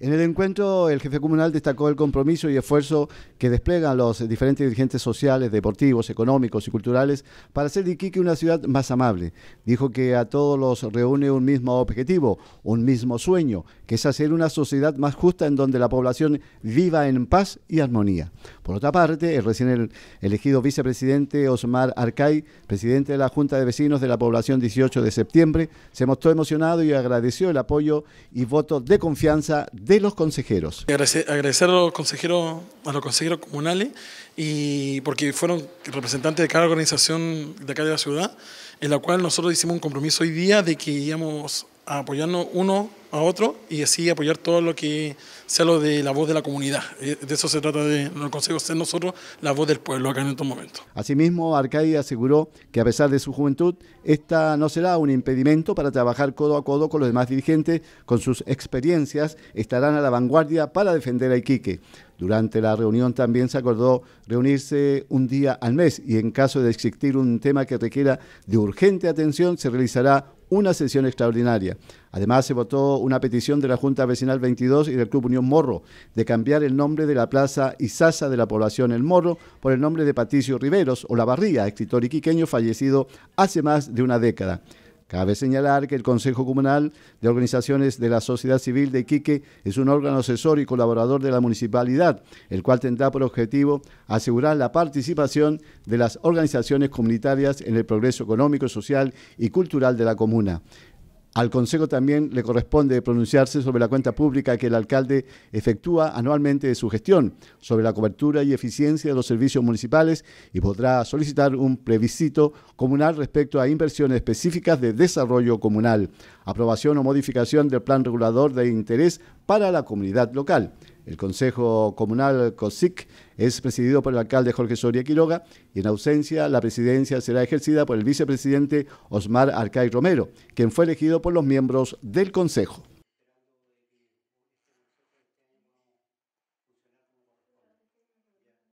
En el encuentro, el jefe comunal destacó el compromiso y esfuerzo que desplegan los diferentes dirigentes sociales, deportivos, económicos y culturales para hacer de Iquique una ciudad más amable. Dijo que a todos los reúne un mismo objetivo, un mismo sueño, que es hacer una sociedad más justa en donde la población viva en paz y armonía. Por otra parte, el recién elegido vicepresidente Osmar Arcay, presidente de la Junta de Vecinos de la Población 18 de septiembre, se mostró emocionado y agradeció el apoyo y voto de confianza de los consejeros. Agradecer, a los consejeros, a los consejeros comunales y porque fueron representantes de cada organización de acá de la ciudad, en la cual nosotros hicimos un compromiso hoy día de que íbamos a apoyarnos uno a otro y así apoyar todo lo que sea lo de la voz de la comunidad. Eh, de eso se trata de los consejos, ser nosotros la voz del pueblo acá en estos momentos. Asimismo, arcadia aseguró que a pesar de su juventud, esta no será un impedimento para trabajar codo a codo con los demás dirigentes, con sus experiencias estarán a la vanguardia para defender a Iquique. Durante la reunión también se acordó reunirse un día al mes y en caso de existir un tema que requiera de urgente atención se realizará una sesión extraordinaria. Además, se votó una petición de la Junta Vecinal 22 y del Club Unión Morro de cambiar el nombre de la Plaza Isaza de la población El Morro por el nombre de Patricio Riveros o La Barría, escritor iquiqueño fallecido hace más de una década. Cabe señalar que el Consejo Comunal de Organizaciones de la Sociedad Civil de Iquique es un órgano asesor y colaborador de la municipalidad, el cual tendrá por objetivo asegurar la participación de las organizaciones comunitarias en el progreso económico, social y cultural de la comuna. Al Consejo también le corresponde pronunciarse sobre la cuenta pública que el alcalde efectúa anualmente de su gestión, sobre la cobertura y eficiencia de los servicios municipales y podrá solicitar un plebiscito comunal respecto a inversiones específicas de desarrollo comunal, aprobación o modificación del plan regulador de interés para la comunidad local. El Consejo Comunal COSIC es presidido por el alcalde Jorge Soria Quiroga y en ausencia la presidencia será ejercida por el vicepresidente Osmar Arcay Romero, quien fue elegido por los miembros del Consejo.